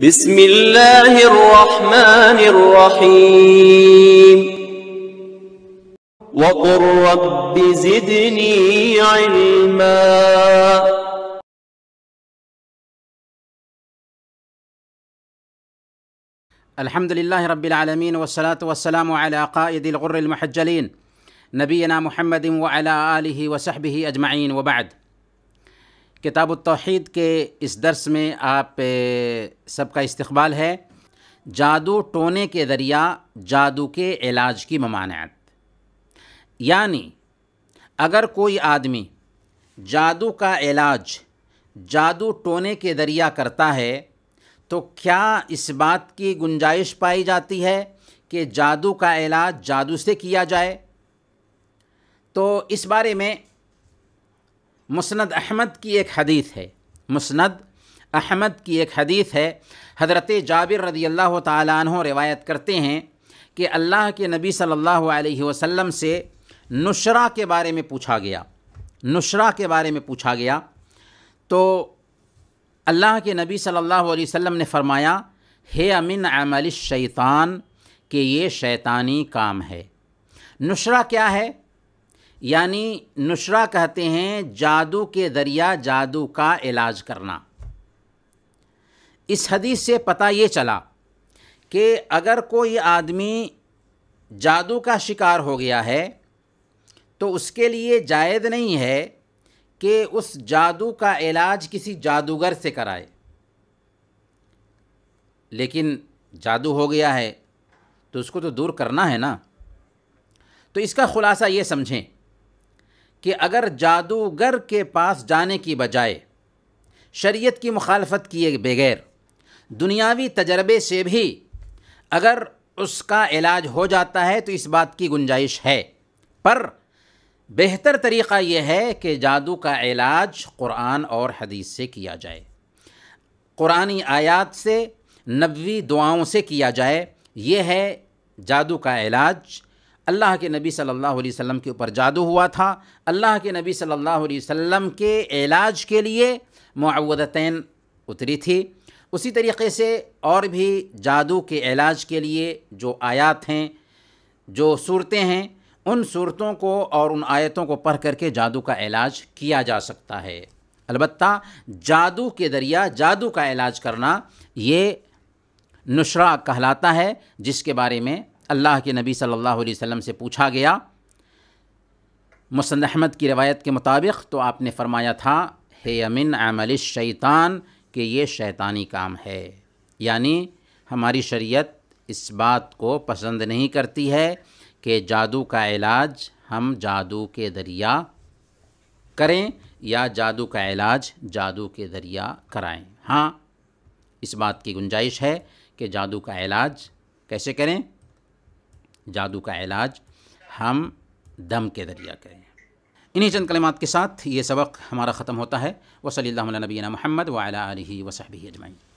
بسم الله الرحمن الرحيم وقل رب زدني علما الحمد لله رب العالمين والصلاة والسلام على قائد الغر المحجلين نبينا محمد وعلى آله وصحبه أجمعين وبعد किताब तोहद के इस दरस में आप सबका इस्तबाल है जादू टोने के दरिया जादू के इलाज की ममानत यानी अगर कोई आदमी जादू का इलाज जादू टोने के दरिया करता है तो क्या इस बात की गुंजाइश पाई जाती है कि जादू का इलाज जादू से किया जाए तो इस बारे में मुसनद अहमद की एक हदीस है मुसनद अहमद की एक हदीस है हज़रत जाबिर रदी अल्लाह तहों रिवायत करते हैं कि अल्लाह के नबी सल्लल्लाहु अलैहि वसल्लम से नुशरा के बारे में पूछा गया नुशरा के बारे में पूछा गया तो अल्लाह के नबी सल्लल्लाहु अलैहि वसल्लम ने फरमाया हे अमिन अमल शैतान के ये शैतानी काम है नुशरा क्या है यानी नुशरा कहते हैं जादू के दरिया जादू का इलाज करना इस हदीस से पता ये चला कि अगर कोई आदमी जादू का शिकार हो गया है तो उसके लिए जायद नहीं है कि उस जादू का इलाज किसी जादूगर से कराए लेकिन जादू हो गया है तो उसको तो दूर करना है ना तो इसका ख़ुलासा ये समझें कि अगर जादूगर के पास जाने की बजाय शरीयत की मुखालफत किए बगैर दुनियावी तजर्बे से भी अगर उसका इलाज हो जाता है तो इस बात की गुंजाइश है पर बेहतर तरीक़ा यह है कि जादू का इलाज क़ुरान और हदीस से किया जाए क़ुरानी आयात से नबी दुआओं से किया जाए यह है जादू का इलाज अल्लाह के नबी सल्लल्लाहु अलैहि वसल्लम के ऊपर जादू हुआ था अल्लाह के नबी सल्लल्लाहु अलैहि वसल्लम के इलाज के लिए मुआवदतैन उतरी थी उसी तरीके से और भी जादू के इलाज के लिए जो आयात हैं जो सूरतें हैं उन सूरतों को और उन आयतों को पढ़ करके जादू का इलाज किया जा सकता है अलबत् जादू के दरिया जादू का इलाज करना ये नुशरा कहलाता है जिसके बारे में अल्लाह के नबी सल्लल्लाहु अलैहि वसल्लम से पूछा गया मुसन अहमद की रवायत के मुताबिक तो आपने फरमाया था हे अमिन अमल शैतान कि ये शैतानी काम है यानी हमारी शरीयत इस बात को पसंद नहीं करती है कि जादू का इलाज हम जादू के दरिया करें या जादू का इलाज जादू के दरिया कराएं हाँ इस बात की गुंजाइश है कि जादू का इलाज कैसे करें जादू का इलाज हम दम के ज़रिया करें इन्हीं चंद कलमात के साथ ये सबक हमारा ख़त्म होता है वसली नबीना महमद वाल वसहबी अजमाइन